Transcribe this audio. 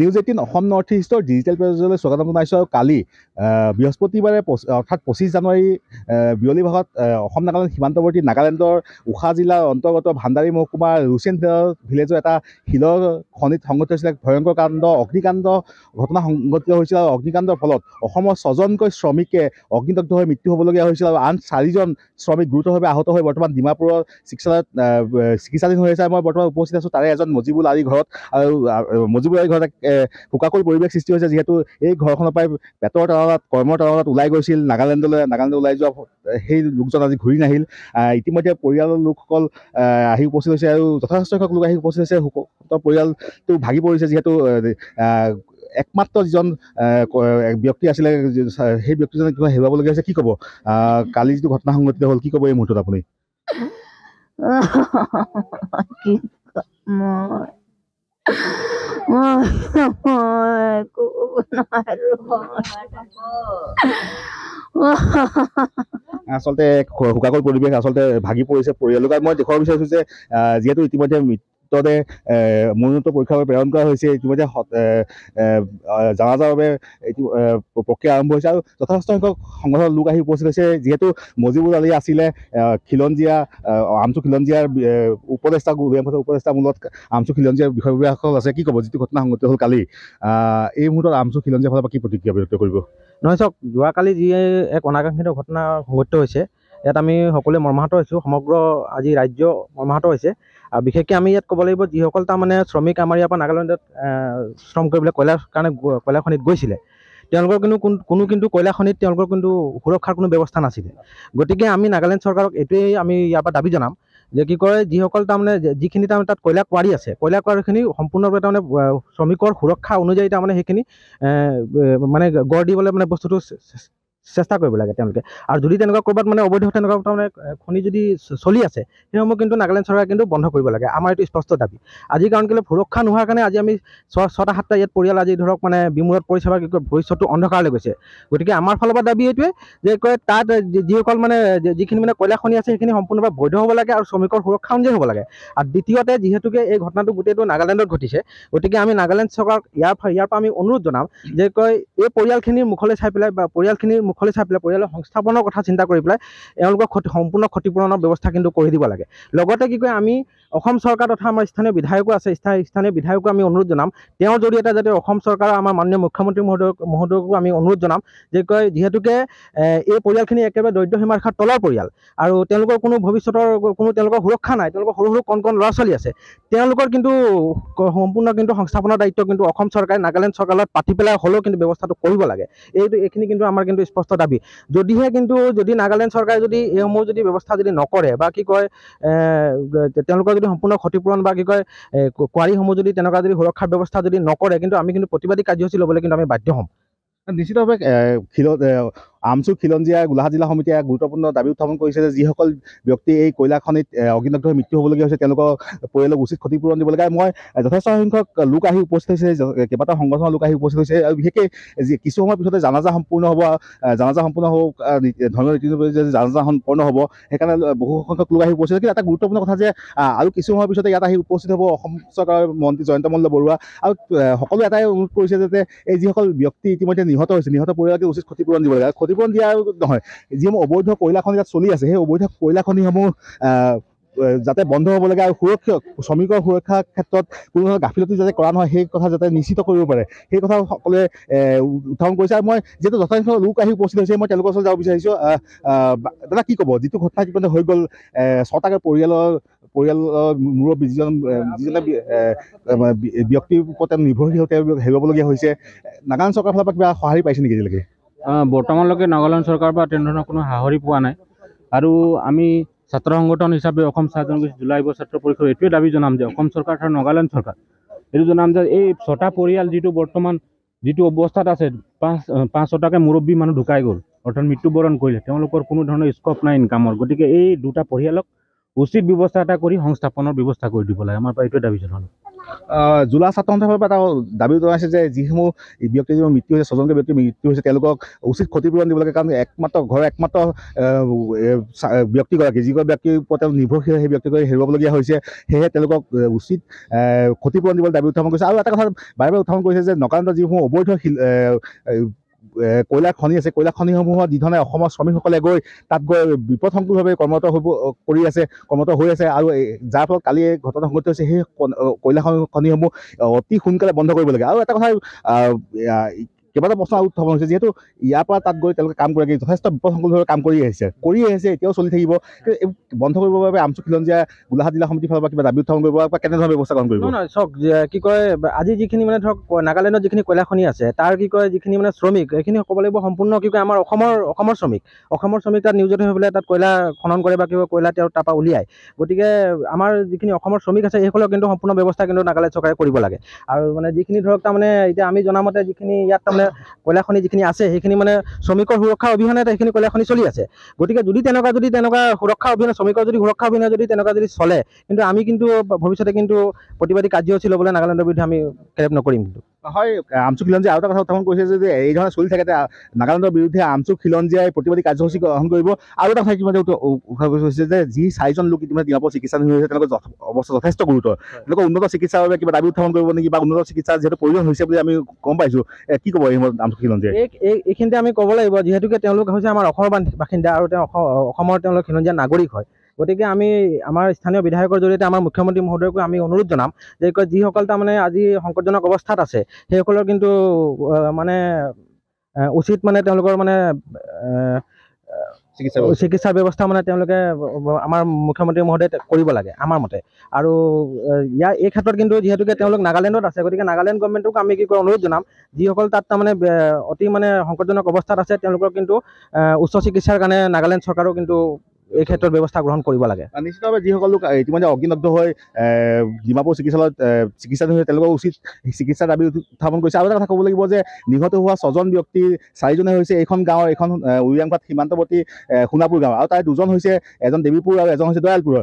news eighteen Assam north ইষ্টৰ digital পেজলৈ স্বাগতম জনাইছোঁ আৰু কালি বৃহস্পতিবাৰে অৰ্থাৎ পঁচিছ জানুৱাৰী বিয়লি ভাগত অসম নাগালেণ্ড সীমান্তৱৰ্তী নাগালেণ্ডৰ উষা জিলাৰ অন্তৰ্গত ভাণ্ডাৰী মহকুমাৰ ৰুচেন ভিলেজৰ এটা শিলৰ খনিত সংঘটিত হৈছিলে ভয়ংকৰ কাণ্ড অগ্নিকাণ্ড ঘটনা সংঘটিত হৈছিল আৰু অগ্নিকাণ্ডৰ ফলত অসমৰ ছজনকৈ শ্ৰমিকে অগ্নিদগ্ধ হৈ মৃত্যু হ'বলগীয়া হৈছিল আৰু আন চাৰিজন শ্ৰমিক গুৰুতৰভাৱে আহত হৈ বৰ্তমান ডিমাপুৰৰ চিকিৎসালয়ত চিকিৎসাধীন হৈ আছে মই বৰ্তমান উপস্থিত আছোঁ তাৰে এজন মজিবুল আলী ঘৰত আৰু মজিবুল আলী ঘৰত এক হোকাকুল পৰিৱেশ সৃষ্টি হৈছে যিহেতু এই ঘৰখনৰ পৰাই পেটৰ তলত কৰ্মৰ তলত ওলাই গৈছিল নাগালেণ্ডলৈ নাগালেণ্ড ওলাই যোৱা সেই লোকজন আজি ঘূৰি নাহিল ইতিমধ্যে পৰিয়ালৰ লোকসকল আহি উপস্থিত হৈছে আৰু যথেষ্টসংখ্যক লোক আহি উপস্থিত হৈছে পৰিয়ালটো ভাগি পৰিছে যিহেতু একমাত্ৰ যিজন ব্যক্তি আছিলে সেই ব্যক্তিজনে কিবা হেৰুৱাবলগীয়া হৈছে কি ক'ব কালি যিটো ঘটনা সংঘটিত হ'ল কি ক'ব এই মুহূৰ্তত আপুনি মই আচলতে শোকাকল পৰিৱেশ আচলতে ভাগি পৰিছে পৰিয়ালৰ কাৰণে মই দেখুৱাব বিচাৰিছো যে যিহেতু ইতিমধ্যে মৃত্যু ভক্তদের মনোনীত পরীক্ষার প্রেরণ করা হয়েছে ইতিমধ্যে জানাজার প্রক্রিয়া আরম্ভ হয়েছে আর যথেষ্ট সংখ্যক সংগঠনের লোক আসি উপস্থিত হয়েছে যেহেতু মজিবুল আলী আসলে খিলঞ্জিয়া আমচু খিলঞ্জিয়ার উপদেষ্টা গুলিয়াম ভাষার উপদেষ্টা মূলত আমচু খিলঞ্জিয়ার বিষয় আছে কি কব যে ঘটনা সংঘটিত হল কালি এই মুহূর্তে আমচু খিলঞ্জিয়া ফলে কি প্রতিক্রিয়া ব্যক্ত করব নয় চক যাকালি যা এক অনাকাঙ্ক্ষিত ঘটনা সংঘটিত হয়েছে ইয়াত আমি সকলোৱে মৰ্মাহত হৈছোঁ সমগ্ৰ আজি ৰাজ্য মৰ্মাহত হৈছে আৰু বিশেষকৈ আমি ইয়াত ক'ব লাগিব যিসকল তাৰমানে শ্ৰমিক আমাৰ ইয়াৰ পৰা নাগালেণ্ডত শ্ৰম কৰিবলৈ কয়লাৰ কাৰণে কয়লা খনিত গৈছিলে তেওঁলোকৰ কিন্তু কোনো কিন্তু কয়লা খনিত তেওঁলোকৰ কিন্তু সুৰক্ষাৰ কোনো ব্যৱস্থা নাছিলে গতিকে আমি নাগালেণ্ড চৰকাৰক এইটোৱেই আমি ইয়াৰ পৰা দাবী জনাম যে কি কয় যিসকল তাৰমানে যিখিনি তাৰমানে তাত কয়লা কোৱাৰী আছে কয়লা কোৱাৰীখিনি সম্পূৰ্ণৰূপে তাৰমানে শ্ৰমিকৰ সুৰক্ষা অনুযায়ী তাৰমানে সেইখিনি মানে গঢ় দিবলৈ মানে বস্তুটো চেষ্টা কৰিব লাগে তেওঁলোকে আৰু যদি তেনেকুৱা ক'ৰবাত মানে অবৈধ তেনেকুৱা তাৰমানে খনি যদি চলি আছে সেইসমূহ কিন্তু নাগালেণ্ড চৰকাৰে কিন্তু বন্ধ কৰিব লাগে আমাৰ এইটো স্পষ্ট দাবী আজি কাৰণ কেলৈ সুৰক্ষা নোহোৱাৰ কাৰণে আজি আমি ছটা সাতটা ইয়াত পৰিয়াল আজি ধৰক মানে বিমূৰত পৰিছে বা কি কয় ভৱিষ্যতটো অন্ধকাৰলৈ গৈছে গতিকে আমাৰ ফালৰ পৰা দাবী এইটোৱে যে কয় তাত যিসকল মানে যিখিনি মানে কয়লা খনি আছে সেইখিনি সম্পূৰ্ণভাৱে বৈধ হ'ব লাগে আৰু শ্ৰমিকৰ সুৰক্ষা অনুযায়ী হ'ব লাগে আৰু দ্বিতীয়তে যিহেতুকে এই ঘটনাটো গোটেইটো নাগালেণ্ডত ঘটিছে গতিকে আমি নাগালেণ্ড চৰকাৰক ইয়াৰ ইয়াৰ পৰা আমি অনুৰোধ জনাম যে কয় এই পৰিয়ালখিনিৰ মুখলৈ চাই পেলাই বা পৰিয়ালখিনিৰ মুখ দখলি চাই পেলাই পৰিয়ালৰ সংস্থাপনৰ কথা চিন্তা কৰি পেলাই এওঁলোকক সম্পূৰ্ণ ক্ষতিপূৰণৰ ব্যৱস্থা কিন্তু কৰি দিব লাগে লগতে কি কয় আমি অসম চৰকাৰ তথা আমাৰ স্থানীয় বিধায়কো আছে স্থানীয় বিধায়কো আমি অনুৰোধ জনাম তেওঁৰ জৰিয়তে যাতে অসম চৰকাৰ আমাৰ মাননীয় মুখ্যমন্ত্ৰী মহোদয় মহোদয়কো আমি অনুৰোধ জনাম যে কয় যিহেতুকে এই পৰিয়ালখিনি একেবাৰে দৰিদ্ৰ দৰিদ্ৰসীমাৰেখাৰ তলৰ পৰিয়াল আৰু তেওঁলোকৰ কোনো ভৱিষ্যতৰ কোনো তেওঁলোকৰ সুৰক্ষা নাই তেওঁলোকৰ সৰু সৰু কণ কণ ল'ৰা ছোৱালী আছে তেওঁলোকৰ কিন্তু সম্পূৰ্ণ কিন্তু সংস্থাপনৰ দায়িত্ব কিন্তু অসম চৰকাৰে নাগালেণ্ড চৰকাৰত পাতি পেলাই হ'লেও কিন্তু ব্যৱস্থাটো কৰিব লাগে এইটো এইখিনি কিন্তু আমাৰ কিন্তু স্পষ্ট দাবী যদিহে কিন্তু যদি নাগালেণ্ড চৰকাৰে যদি এইসমূহ যদি ব্যৱস্থা যদি নকৰে বা কি কয় তেওঁলোকৰ যদি সম্পূৰ্ণ ক্ষতিপূৰণ বা কি কয় কোৱাৰীসমূহ যদি তেনেকুৱা যদি সুৰক্ষাৰ ব্যৱস্থা যদি নকৰে কিন্তু আমি কিন্তু প্ৰতিবাদী কাৰ্যসূচী ল'বলৈ কিন্তু আমি বাধ্য হ'ম নিশ্চিতভাৱে খিল আমচুৰ খিলঞ্জীয়া গোলাঘাট জিলা সমিতিয়ে গুৰুত্বপূৰ্ণ দাবী উত্থাপন কৰিছে যে যিসকল ব্যক্তি এই কয়লা খনিত অগ্নিদগ্ধ হৈ মৃত্যু হ'বলগীয়া হৈছে তেওঁলোকৰ পৰিয়ালক উচিত ক্ষতিপূৰণ দিব লাগে মই যথেষ্ট সংখ্যক লোক আহি উপস্থিত হৈছে কেইবাটাও সংগঠনৰ লোক আহি উপস্থিত হৈছে আৰু বিশেষকৈ কিছু সময়ৰ পিছতে জানাজা সম্পূৰ্ণ হ'ব জানাজা সম্পূৰ্ণ হ'ব ধৰ্মীয় ৰীতি নীতি যে জানাজা সম্পূৰ্ণ হ'ব সেইকাৰণে বহু সংখ্যক লোক আহি উপস্থিত কিন্তু এটা গুৰুত্বপূৰ্ণ কথা যে আৰু কিছু সময়ৰ পিছতে ইয়াত আহি উপস্থিত হ'ব অসম চৰকাৰৰ মন্ত্ৰী জয়ন্ত মল্ল বৰুৱা আৰু সকলোৱে এটাই অনুৰোধ কৰিছে যে এই যিসকল ব্যক্তি ইতিমধ্যে নিহত হৈছে নিহত পৰিয়ালকে উচিত ক্ষতিপূৰণ দিব লাগে প্ৰতিপন দিয়া নহয় যিসমূহ অবৈধ কয়লা খনি চলি আছে সেই অবৈধ কয়লা খনিসমূহ যাতে বন্ধ হ'ব লাগে আৰু সুৰক্ষা শ্ৰমিকৰ সুৰক্ষাৰ ক্ষেত্ৰত কোনো ধৰণৰ গাফিলতি যাতে কৰা নহয় সেই কথা যাতে নিশ্চিত কৰিব পাৰে সেই কথা সকলোৱে উত্থাপন কৰিছে আৰু মই যিহেতু যথেষ্ট লোক আহি উপস্থিত হৈছে মই তেওঁলোকৰ ওচৰত যাব বিচাৰিছোঁ দাদা কি ক'ব যিটো ঘটনা কিমান হৈ গ'ল ছটাকে পৰিয়ালৰ পৰিয়ালৰ মূৰব্বী যিজন যিজনে ব্যক্তিৰ ওপৰত তেওঁ নিৰ্ভৰশীল তেওঁ হেৰুৱাবলগীয়া হৈছে নাগালেণ্ড চৰকাৰৰ ফালৰ পৰা কিবা সঁহাৰি পাইছে নেকি এতিয়ালৈকে বৰ্তমানলৈকে নাগালেণ্ড চৰকাৰৰ পৰা তেনেধৰণৰ কোনো সাহৰি পোৱা নাই আৰু আমি ছাত্ৰ সংগঠন হিচাপে অসম ছাত্ৰ জনগোষ্ঠী জুলাই বৰ ছাত্ৰ পৰিষদ এইটোৱে দাবী জনাম যে অসম চৰকাৰ তথা নাগালেণ্ড চৰকাৰ এইটো জনাম যে এই ছটা পৰিয়াল যিটো বৰ্তমান যিটো অৱস্থাত আছে পাঁচ পাঁচ ছটাকৈ মুৰব্বী মানুহ ঢুকাই গ'ল অৰ্থাৎ মৃত্যুবৰণ কৰিলে তেওঁলোকৰ কোনো ধৰণৰ স্ক'প নাই ইনকামৰ গতিকে এই দুটা পৰিয়ালক উচিত ব্যৱস্থা এটা কৰি সংস্থাপনৰ ব্যৱস্থা কৰি দিব লাগে আমাৰ পৰা এইটোৱে দাবী জনালোঁ জুলা জোলা পৰা এটা দাবী জনাইছে যে যিসমূহ ব্যক্তি যিসমূহ মৃত্যু হৈছে ছজনকৈ ব্যক্তি মৃত্যু হৈছে তেওঁলোকক উচিত ক্ষতিপূৰণ দিব লাগে কাৰণ একমাত্ৰ ঘৰৰ একমাত্ৰ ব্যক্তিগৰাকী যিগৰাকী ব্যক্তিৰ ওপৰত তেওঁ নিৰ্ভৰশীল সেই ব্যক্তিগৰাকী হেৰুৱাবলগীয়া হৈছে সেয়েহে তেওঁলোকক উচিত ক্ষতিপূৰণ দিবলৈ দাবী উত্থাপন কৰিছে আৰু এটা কথা বাৰে বাৰে উত্থাপন কৰিছে যে নগাঁও যিসমূহ অবৈধ শিল কয়লা খনি আছে কয়লা খনিসমূহত যিধৰণে অসমৰ শ্ৰমিকসকলে গৈ তাত গৈ বিপদসংকুলভাৱে কৰ্মৰত হ'ব কৰি আছে কৰ্মৰত হৈ আছে আৰু যাৰ ফলত কালি এই ঘটনা সংঘটিত হৈছে সেই কয়লা খনিসমূহ অতি সোনকালে বন্ধ কৰিব লাগে আৰু এটা কথা কেইবাটাও বস্তু উত্থাপন হৈছে যিহেতু ইয়াৰ পৰা তাত গৈ তেওঁলোকে কাম কৰি যথেষ্ট বিপদসংকুলভাৱে কাম কৰি আহিছে কৰি আহিছে এতিয়াও চলি থাকিব বন্ধ কৰিবৰ বাবে আমচুক খিলঞ্জীয়া গোলাঘাট জিলা সমিতিৰ ফালৰ পৰা কিবা দাবী উত্থাপন কৰিব বা কেনেধৰণৰ ব্যৱস্থা গ্ৰহণ কৰিব নহয় চাওক কি কয় আজি যিখিনি মানে ধৰক নাগালেণ্ডত যিখিনি কয়লা খনি আছে তাৰ কি কয় যিখিনি মানে শ্ৰমিক সেইখিনি ক'ব লাগিব সম্পূৰ্ণ কি কয় আমাৰ অসমৰ অসমৰ শ্ৰমিক অসমৰ শ্ৰমিক তাত নিয়োজিত হৈ পেলাই তাত কয়লা খনন কৰে বা কিবা কয়লা তেওঁ তাৰপৰা উলিয়াই গতিকে আমাৰ যিখিনি অসমৰ শ্ৰমিক আছে সেইসকলক কিন্তু সম্পূৰ্ণ ব্যৱস্থা কিন্তু নাগালেণ্ড চৰকাৰে কৰিব লাগে আৰু মানে যিখিনি ধৰক তাৰমানে এতিয়া আমি জনামতে যিখিনি ইয়াত তাৰমানে কয়লা খনি যিখিনি আছে সেইখিনি মানে শ্ৰমিকৰ সুৰক্ষা অবিহনে সেইখিনি কয়লা খনি চলি আছে গতিকে যদি তেনেকুৱা যদি তেনেকুৱা সুৰক্ষা অভিযান শ্ৰমিকৰ যদি সুৰক্ষা অবিহনে যদি তেনেকুৱা যদি চলে কিন্তু আমি কিন্তু ভৱিষ্যতে কিন্তু প্ৰতিবাদী কাৰ্যসূচী ল'বলৈ নাগালেণ্ডৰ বিৰুদ্ধে আমি কেৰেপ নকৰিম কিন্তু হয় আমচু খিলঞ্জীয়া আৰু এটা কথা উত্থাপন কৰিছে যে এই ধৰণে চলি থাকে নাগালেণ্ডৰ বিৰুদ্ধে আমচু খিলঞ্জীয়াই প্ৰতিবাদী কাৰ্যসূচী গ্ৰহণ কৰিব আৰু এটা কথা ইতিমধ্যে উত্থাপন হৈছে যে যি চাৰিজন লোক ইতিমধ্যে দিয়াপুৰ চিকিৎসাধীন হৈছে তেওঁলোকৰ অৱস্থা যথেষ্ট গুৰুত্ব তেওঁলোকৰ উন্নত চিকিৎসাৰ বাবে কিবা দাবী উত্থাপন কৰিব নেকি বা উন্নত চিকিৎসা যিহেতু প্ৰয়োজন হৈছে বুলি আমি গম পাইছোঁ কি ক'ব এই সময়ত আমচুক খিলঞ্জীয়াই এইখিনিতে আমি ক'ব লাগিব যিহেতুকে তেওঁলোক হৈছে আমাৰ অসমৰ বাসিন্দা আৰু তেওঁ অসমৰ তেওঁলোক খিলঞ্জীয়া নাগৰিক হয় গতিকে আমি আমাৰ স্থানীয় বিধায়কৰ জৰিয়তে আমাৰ মুখ্যমন্ত্ৰী মহোদয়কো আমি অনুৰোধ জনাম যে যিসকল তাৰমানে আজি সংকটজনক অৱস্থাত আছে সেইসকলৰ কিন্তু মানে উচিত মানে তেওঁলোকৰ মানে চিকিৎসাৰ ব্যৱস্থা মানে তেওঁলোকে আমাৰ মুখ্যমন্ত্ৰী মহোদয়ে কৰিব লাগে আমাৰ মতে আৰু ইয়াৰ এই ক্ষেত্ৰত কিন্তু যিহেতুকে তেওঁলোক নাগালেণ্ডত আছে গতিকে নাগালেণ্ড গভৰ্ণমেণ্টক আমি কি কৰোঁ অনুৰোধ জনাম যিসকল তাত তাৰমানে অতি মানে সংকটজনক অৱস্থাত আছে তেওঁলোকৰ কিন্তু উচ্চ চিকিৎসাৰ কাৰণে নাগালেণ্ড চৰকাৰেও কিন্তু এই ক্ষেত্ৰত ব্যৱস্থা গ্ৰহণ কৰিব লাগে নিশ্চিতভাৱে যিসকল লোক ইতিমধ্যে অগ্নিদগ্ধ হৈ ডিমাপুৰ চিকিৎসালয়ত চিকিৎসাধীন হৈছে তেওঁলোকৰ উচিত চিকিৎসাৰ দাবী উত্থাপন কৰিছে আৰু এটা কথা ক'ব লাগিব যে নিহত হোৱা ছজন ব্যক্তিৰ চাৰিজনে হৈছে এইখন গাঁৱৰ এইখন উৰিয়াংঘাট সীমান্তৱৰ্তী সোণাপুৰ গাঁৱৰ আৰু তাৰে দুজন হৈছে এজন দেৱীপুৰ আৰু এজন হৈছে দয়ালপুৰৰ